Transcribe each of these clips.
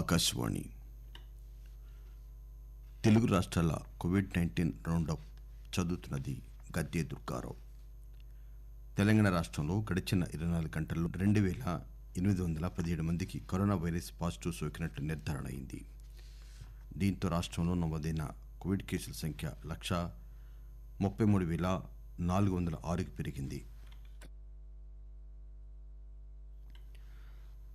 ఆకాశవాణి తెలుగు రాష్ట్రాల covid nineteen round up చదువుతున్నది గద్దె దుర్గారావు తెలంగాణ రాష్ట్రంలో గడిచిన ఇరవై నాలుగు గంటల్లో రెండు వేల ఎనిమిది వందల పదిహేడు మందికి కరోనా వైరస్ పాజిటివ్ సోకినట్లు నిర్ధారణ అయింది దీంతో రాష్ట్రంలో నమోదైన కోవిడ్ కేసుల సంఖ్య లక్ష ముప్పై మూడు వేల నాలుగు వందల ఆరుకు పెరిగింది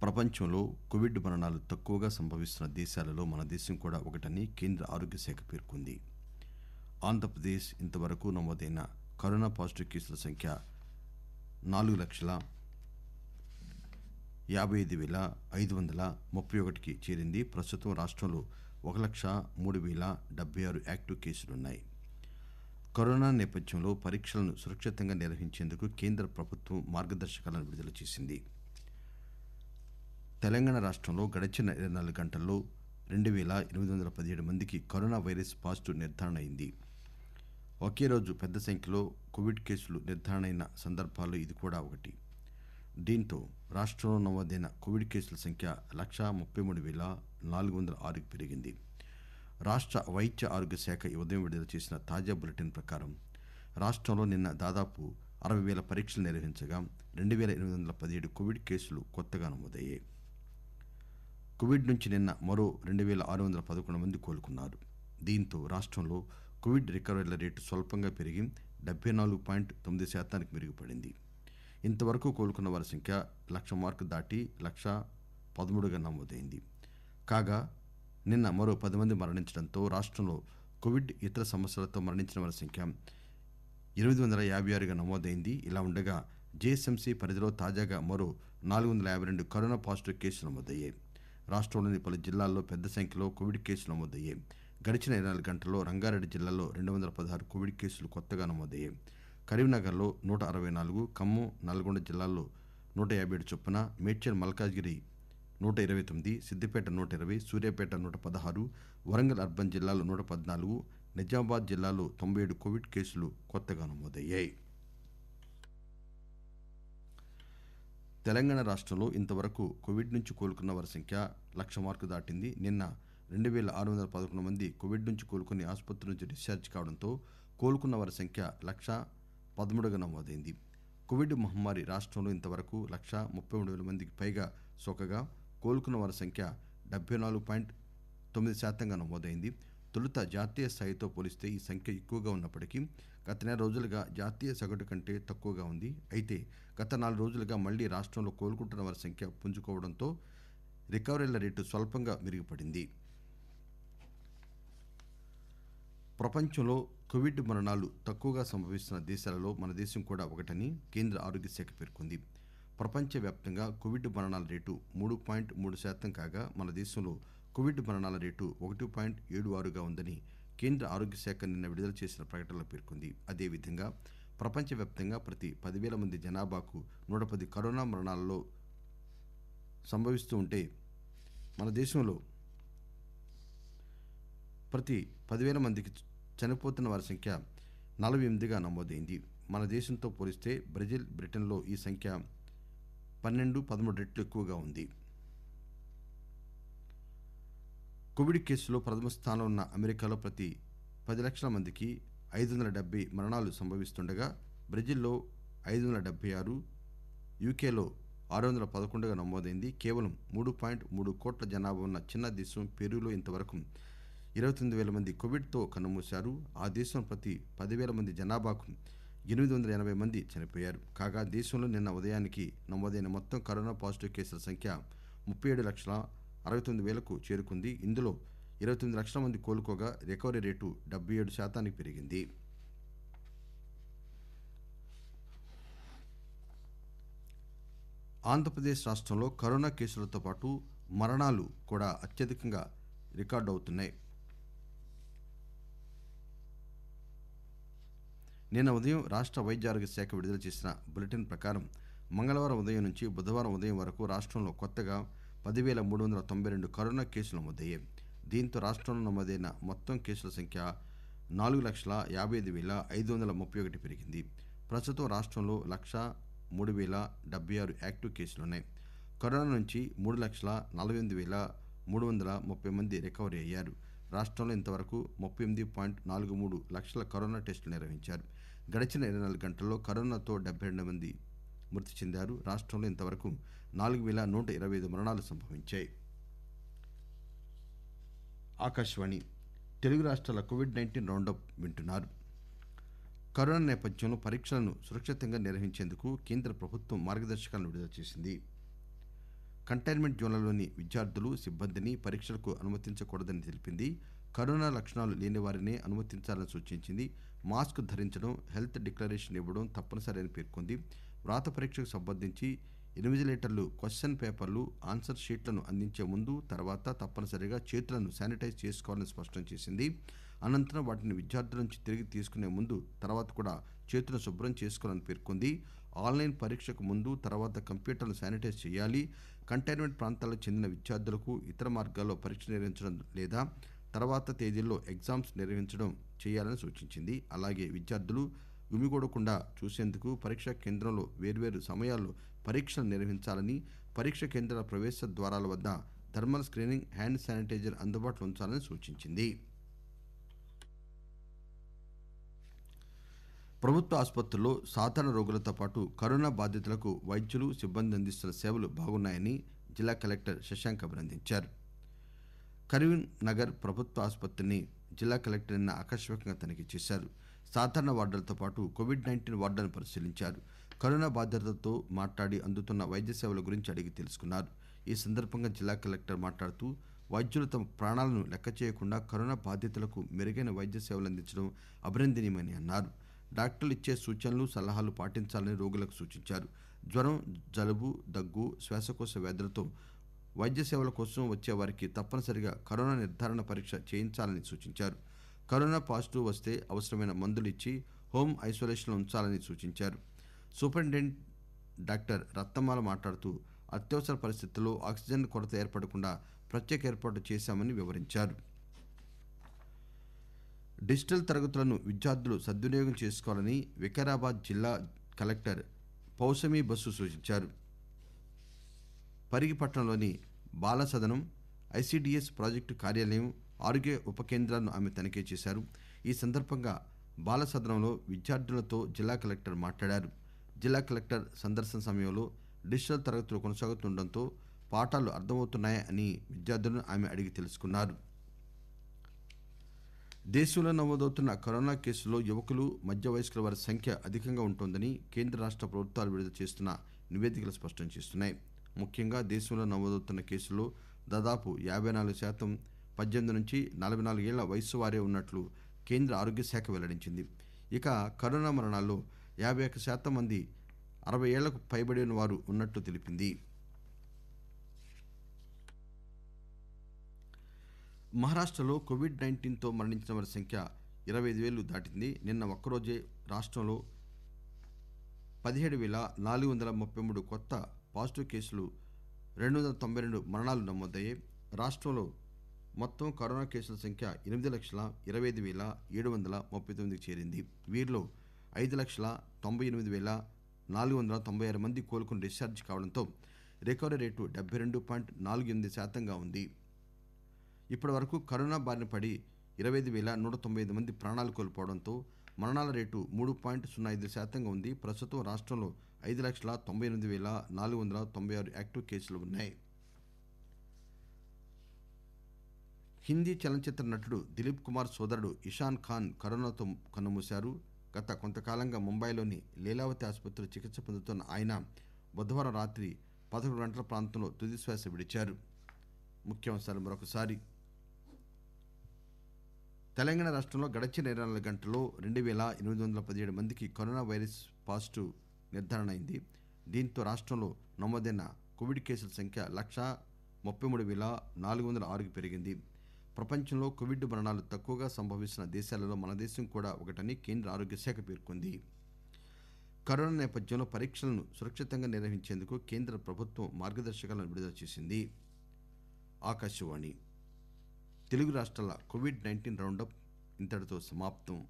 ప్రపంచంలో కోవిడ్ మరణాలు తక్కువగా సంభవిస్తున్న దేశాలలో మన దేశం కూడా ఒకటని కేంద్ర ఆరోగ్య శాఖ పేర్కొంది ఆంధ్రప్రదేశ్ ఇంతవరకు నమోదైన కరోనా పాజిటివ్ కేసుల సంఖ్య నాలుగు లక్షల యాభై ఐదు వేల ఐదు వందల ముప్పై ఒకటికి చేరింది ప్రస్తుతం రాష్ట్రంలో ఒక లక్ష మూడు వేల డెబ్బై ఆరు యాక్టివ్ కేసులున్నాయి కరోనా నేపథ్యంలో పరీక్షలను సురక్షితంగా నిర్వహించేందుకు కేంద్ర ప్రభుత్వం మార్గదర్శకాలను విడుదల చేసింది తెలంగాణ రాష్టంలో గడచిన ఇరవై నాలుగు గంటల్లో రెండు వేల ఎనిమిది వందల పదిహేడు మందికి కరోనా వైరస్ పాజిటివ్ నిర్ధారణ అయింది ఒకే రోజు పెద్ద సంఖ్యలో కోవిడ్ కేసులు నిర్ధారణ అయిన సందర్భాల్లో ఇది కూడా ఒకటి దీంతో రాష్ట్రంలో నమోదైన కోవిడ్ కేసుల సంఖ్య లక్షా ముప్పై మూడు వేల నాలుగు వందల ఆరుకు పెరిగింది రాష్ట్ర వైద్య ఆరోగ్య శాఖ ఈ ఉదయం విడుదల చేసిన తాజా బులెటిన్ ప్రకారం రాష్ట్రంలో నిన్న దాదాపు అరవై వేల పరీక్షలు నిర్వహించగా రెండు వేల ఎనిమిది వందల పదిహేడు కోవిడ్ కేసులు కొత్తగా నమోదయ్యాయి కోవిడ్ నుంచి నిన్న మరో రెండు పేల ఆరు వందల పదకొండు మంది కోలుకున్నారు దీంతో రాష్టంలో కోవిడ్ రికవరీల రేటు స్వల్పంగా పెరిగి డెబ్బై నాలుగు పాయింట్ తొమ్మిది శాతానికి మెరుగుపడింది ఇంతవరకు కోలుకున్న వారి సంఖ్య లక్ష మార్కు దాటి లక్ష పదమూడుగా నమోదైంది కాగా నిన్న మరో పది మంది మరణించడంతో రాష్టంలో కోవిడ్ ఇతర సమస్యలతో మరణించిన వారి సంఖ్య ఎనిమిది వందల యాభై ఆరుగా నమోదైంది ఇలా ఉండగా జేఎస్ఎంసీ పరిధిలో తాజాగా మరో నాలుగు వందల యాభై రెండు కరోనా పాజిటివ్ కేసులు నమోదయ్యాయి రాష్టంలోని పలు జిల్లాల్లో పెద్ద సంఖ్యలో కోవిడ్ కేసులు నమోదయ్యాయి గడిచిన ఇరవై నాలుగు గంటల్లో రంగారెడ్డి జిల్లాలో రెండు వందల పదహారు కోవిడ్ కేసులు కొత్తగా నమోదయ్యాయి కరీంనగర్లో నూట అరవై నాలుగు ఖమ్మం నల్గొండ జిల్లాల్లో నూట యాభై ఏడు చొప్పున మేడ్చల్ మల్కాజ్గిరి నూట ఇరవై తొమ్మిది సిద్దిపేట నూట ఇరవై సూర్యాపేట నూట పదహారు వరంగల్ అర్బన్ జిల్లాలో నూట పద్నాలుగు నిజామాబాద్ జిల్లాలో తొంభై ఏడు కోవిడ్ కేసులు కొత్తగా నమోదయ్యాయి తెలంగాణ రాష్టంలో ఇంతవరకు కోవిడ్ నుంచి కోలుకున్న వారి సంఖ్య లక్ష మార్కు దాటింది నిన్న రెండు వేల ఆరు వందల పదకొండు మంది కోవిడ్ నుంచి కోలుకుని ఆసుపత్రి నుంచి డిశ్చార్జ్ కావడంతో కోలుకున్న వారి సంఖ్య లక్ష పదమూడుగా నమోదైంది కోవిడ్ మహమ్మారి రాష్టంలో ఇంతవరకు లక్ష ముప్పై మూడు వేల మందికి పైగా సోకగా కోలుకున్న వారి సంఖ్య డెబ్బై నాలుగు పాయింట్ తొమ్మిది శాతంగా నమోదైంది తొలుత జాతీయ స్థాయితో పోలిస్తే ఈ సంఖ్య ఎక్కువగా ఉన్నప్పటికీ గత నెల రోజులుగా జాతీయ సగటు కంటే తక్కువగా ఉంది అయితే గత నాలుగు రోజులుగా మళ్లీ రాష్టంలో కోలుకుంటున్న వారి సంఖ్య పుంజుకోవడంతో రికవరీల రేటు స్వల్పంగా మెరుగుపడింది ప్రపంచంలో కోవిడ్ మరణాలు తక్కువగా సంభవిస్తున్న దేశాలలో మన దేశం కూడా ఒకటని కేంద్ర ఆరోగ్య శాఖ పేర్కొంది ప్రపంచవ్యాప్తంగా కోవిడ్ మరణాల రేటు మూడు పాయింట్ మూడు శాతం కాగా మన దేశంలో కోవిడ్ మరణాల రేటు ఒకటి పాయింట్ ఏడు ఆరుగా ఉందని కేంద్ర ఆరోగ్య శాఖ నిన్న విడుదల చేసిన ప్రకటనలో పేర్కొంది అదేవిధంగా ప్రపంచవ్యాప్తంగా ప్రతి పదివేల మంది జనాభాకు నూట పది కరోనా సంభవిస్తూ ఉంటే మన దేశంలో ప్రతి పదివేల మందికి చనిపోతున్న వారి సంఖ్య నలభై ఎనిమిదిగా నమోదైంది మన దేశంతో పోలిస్తే బ్రెజిల్ బ్రిటన్లో ఈ సంఖ్య పన్నెండు పదమూడు రెట్లు ఎక్కువగా ఉంది కోవిడ్ కేసుల్లో ప్రథమ స్థానంలో ఉన్న అమెరికాలో ప్రతి పది లక్షల మందికి ఐదు వందల డెబ్బై మరణాలు సంభవిస్తుండగా బ్రెజిల్లో ఐదు వందల డెబ్బై ఆరు యూకేలో ఆరు వందల పదకొండుగా నమోదైంది కేవలం మూడు పాయింట్ మూడు కోట్ల జనాభా ఉన్న చిన్న దేశం పెరూలో ఇంతవరకు ఇరవై తొమ్మిది వేల మంది కోవిడ్తో కన్నుమూశారు ఆ దేశం ప్రతి పదివేల మంది జనాభాకు ఎనిమిది వందల ఎనభై మంది చనిపోయారు కాగా దేశంలో నిన్న ఉదయానికి నమోదైన మొత్తం కరోనా పాజిటివ్ కేసుల సంఖ్య ముప్పై ఏడు లక్షల అరవై తొమ్మిది వేలకు చేరుకుంది ఇందులో ఇరవై తొమ్మిది లక్షల మంది కోలుకోగా రికవరీ రేటు డెబ్బై ఏడు శాతానికి పెరిగింది ఆంధ్రప్రదేశ్ రాష్ట్రంలో కరోనా కేసులతో పాటు మరణాలు కూడా అత్యధికంగా రికార్డు అవుతున్నాయి నిన్న ఉదయం రాష్ట్ర వైద్య ఆరోగ్య శాఖ విడుదల చేసిన బులెటిన్ ప్రకారం మంగళవారం ఉదయం నుంచి బుధవారం ఉదయం వరకు రాష్ట్రంలో కొత్తగా పదివేల మూడు వందల తొంభై రెండు కరోనా కేసులు నమోదయ్యాయి దీంతో రాష్ట్రంలో నమోదైన మొత్తం కేసుల సంఖ్య నాలుగు లక్షల యాభై ఐదు వేల ఐదు వందల ముప్పై ఒకటి పెరిగింది ప్రస్తుతం రాష్ట్రంలో లక్ష మూడు వేల డెబ్బై ఆరు యాక్టివ్ కేసులున్నాయి కరోనా నుంచి మూడు లక్షల నలభై ఎనిమిది వేల మూడు వందల ముప్పై మంది రికవరీ అయ్యారు రాష్ట్రంలో ఇంతవరకు ముప్పై ఎనిమిది పాయింట్ నాలుగు మూడు లక్షల కరోనా టెస్టులు నిర్వహించారు గడిచిన ఇరవై నాలుగు గంటల్లో కరోనాతో డెబ్బై రెండు మంది మృతి చెందారు రాష్టంలో ఇంతవరకు నాలుగు పేల నూట ఇరవై ఐదు మరణాలు సంభవించాయి ఆకాశవాణి తెలుగు రాష్ట్రాల కోవిడ్ నైన్టీన్ రౌండప్ వింటున్నారు కరోనా నేపథ్యంలో పరీక్షలను సురక్షితంగా నిర్వహించేందుకు కేంద్ర ప్రభుత్వం మార్గదర్శకాలను విడుదల చేసింది కంటైన్మెంట్ జోన్లలోని విద్యార్థులు సిబ్బందిని పరీక్షలకు అనుమతించకూడదని తెలిపింది కరోనా లక్షణాలు లేని వారినే అనుమతించాలని సూచించింది మాస్క్ ధరించడం హెల్త్ డిక్లరేషన్ ఇవ్వడం తప్పనిసరి అని పేర్కొంది వ్రాత పరీక్షకు సంబంధించి లీటర్లు క్వశ్చన్ పేపర్లు ఆన్సర్ షీట్లను అందించే ముందు తర్వాత తప్పనిసరిగా చేతులను శానిటైజ్ చేసుకోవాలని స్పష్టం చేసింది అనంతరం వాటిని విద్యార్థుల నుంచి తిరిగి తీసుకునే ముందు తర్వాత కూడా చేతులను శుభ్రం చేసుకోవాలని పేర్కొంది ఆన్లైన్ పరీక్షకు ముందు తర్వాత కంప్యూటర్లను శానిటైజ్ చేయాలి కంటైన్మెంట్ ప్రాంతాలకు చెందిన విద్యార్థులకు ఇతర మార్గాల్లో పరీక్ష నిర్వహించడం లేదా తర్వాత తేదీల్లో ఎగ్జామ్స్ నిర్వహించడం చేయాలని సూచించింది అలాగే విద్యార్థులు గుమిగూడకుండా చూసేందుకు పరీక్ష కేంద్రంలో వేర్వేరు సమయాల్లో పరీక్షలు నిర్వహించాలని పరీక్ష కేంద్రాల ప్రవేశ ద్వారాల వద్ద థర్మల్ స్క్రీనింగ్ హ్యాండ్ శానిటైజర్ అందుబాటులో ఉంచాలని సూచించింది ప్రభుత్వ ఆసుపత్రుల్లో సాధారణ రోగులతో పాటు కరోనా బాధితులకు వైద్యులు సిబ్బంది అందిస్తున్న సేవలు బాగున్నాయని జిల్లా కలెక్టర్ శశాంక్ అభినందించారు కరీంనగర్ ప్రభుత్వ ఆసుపత్రిని జిల్లా కలెక్టర్ నిన్న ఆకస్మికంగా తనిఖీ చేశారు సాధారణ వార్డులతో పాటు కోవిడ్ నైంటీన్ వార్డులను పరిశీలించారు కరోనా బాధితులతో మాట్లాడి అందుతున్న వైద్య సేవల గురించి అడిగి తెలుసుకున్నారు ఈ సందర్భంగా జిల్లా కలెక్టర్ మాట్లాడుతూ వైద్యులు తమ ప్రాణాలను లెక్క చేయకుండా కరోనా బాధితులకు మెరుగైన వైద్య సేవలు అందించడం అభినందనీయమని అన్నారు డాక్టర్లు ఇచ్చే సూచనలు సలహాలు పాటించాలని రోగులకు సూచించారు జ్వరం జలుబు దగ్గు శ్వాసకోశ వ్యాధులతో వైద్య సేవల కోసం వచ్చే వారికి తప్పనిసరిగా కరోనా నిర్ధారణ పరీక్ష చేయించాలని సూచించారు కరోనా పాజిటివ్ వస్తే అవసరమైన మందులు ఇచ్చి హోం లో ఉంచాలని సూచించారు సూపరింటెండెంట్ డాక్టర్ రత్నమాల మాట్లాడుతూ అత్యవసర పరిస్థితుల్లో ఆక్సిజన్ కొరత ఏర్పడకుండా ప్రత్యేక ఏర్పాట్లు చేశామని వివరించారు డిజిటల్ తరగతులను విద్యార్థులు సద్వినియోగం చేసుకోవాలని వికారాబాద్ జిల్లా కలెక్టర్ పౌసమి బస్సు సూచించారు పరిగిపట్నంలోని బాలసదనం ఐసిడిఎస్ ప్రాజెక్టు కార్యాలయం ఆరోగ్య ఉప కేంద్రాలను ఆమె తనిఖీ చేశారు ఈ సందర్భంగా బాలసదనంలో విద్యార్థులతో జిల్లా కలెక్టర్ మాట్లాడారు జిల్లా కలెక్టర్ సందర్శన సమయంలో డిజిటల్ తరగతులు కొనసాగుతుండటంతో పాఠాలు అర్థమవుతున్నాయా అని విద్యార్థులను ఆమె అడిగి తెలుసుకున్నారు దేశంలో నమోదవుతున్న కరోనా కేసుల్లో యువకులు మధ్య వయస్కుల వారి సంఖ్య అధికంగా ఉంటోందని కేంద్ర రాష్ట ప్రభుత్వాలు విడుదల చేస్తున్న నివేదికలు స్పష్టం చేస్తున్నాయి ముఖ్యంగా దేశంలో నమోదవుతున్న కేసుల్లో దాదాపు యాభై నాలుగు శాతం పద్దెనిమిది నుంచి నలభై నాలుగేళ్ల వయస్సు వారే ఉన్నట్లు కేంద్ర ఆరోగ్య శాఖ వెల్లడించింది ఇక కరోనా మరణాల్లో యాభై ఒక్క శాతం మంది అరవై ఏళ్లకు పైబడిన వారు ఉన్నట్లు తెలిపింది మహారాష్ట్రలో కోవిడ్ నైన్టీన్తో మరణించిన వారి సంఖ్య ఇరవై ఐదు వేలు దాటింది నిన్న ఒక్కరోజే రాష్ట్రంలో పదిహేడు వేల నాలుగు వందల ముప్పై మూడు కొత్త పాజిటివ్ కేసులు రెండు వందల తొంభై రెండు మరణాలు నమోదయ్యాయి రాష్ట్రంలో మొత్తం కరోనా కేసుల సంఖ్య ఎనిమిది లక్షల ఇరవై ఐదు వేల ఏడు వందల ముప్పై తొమ్మిదికి చేరింది వీరిలో ఐదు లక్షల తొంభై ఎనిమిది వేల నాలుగు వందల తొంభై ఆరు మంది కోలుకుని డిశ్చార్జ్ కావడంతో రికవరీ రేటు డెబ్బై రెండు పాయింట్ నాలుగు ఎనిమిది శాతంగా ఉంది ఇప్పటి వరకు కరోనా బారిన పడి ఇరవై ఐదు వేల నూట తొంభై ఐదు మంది ప్రాణాలు కోల్పోవడంతో మరణాల రేటు మూడు పాయింట్ సున్నా ఐదు శాతంగా ఉంది ప్రస్తుతం రాష్ట్రంలో ఐదు లక్షల తొంభై ఎనిమిది వేల నాలుగు వందల తొంభై ఆరు యాక్టివ్ కేసులు ఉన్నాయి హిందీ చలనచిత్ర నటుడు దిలీప్ కుమార్ సోదరుడు ఇషాన్ ఖాన్ కరోనాతో కన్నుమూశారు గత కొంతకాలంగా ముంబైలోని లీలావతి ఆసుపత్రిలో చికిత్స పొందుతున్న ఆయన బుధవారం రాత్రి పదకొండు గంటల ప్రాంతంలో తుదిశ్వాస విడిచారు మరొకసారి తెలంగాణ రాష్ట్రంలో గడచిన ఇరవై నాలుగు గంటల్లో రెండు వేల ఎనిమిది వందల పదిహేడు మందికి కరోనా వైరస్ పాజిటివ్ నిర్ధారణ అయింది దీంతో రాష్ట్రంలో నమోదైన కోవిడ్ కేసుల సంఖ్య లక్ష ముప్పై మూడు వేల నాలుగు వందల ఆరుకు పెరిగింది ప్రపంచంలో కోవిడ్ మరణాలు తక్కువగా సంభవిస్తున్న దేశాలలో మన దేశం కూడా ఒకటని కేంద్ర ఆరోగ్య శాఖ పేర్కొంది కరోనా నేపథ్యంలో పరీక్షలను సురక్షితంగా నిర్వహించేందుకు కేంద్ర ప్రభుత్వం మార్గదర్శకాలను విడుదల చేసింది ఆకాశవాణి తెలుగు రాష్ట్రాల కోవిడ్ నైన్టీన్ రౌండప్ ఇంతటితో సమాప్తం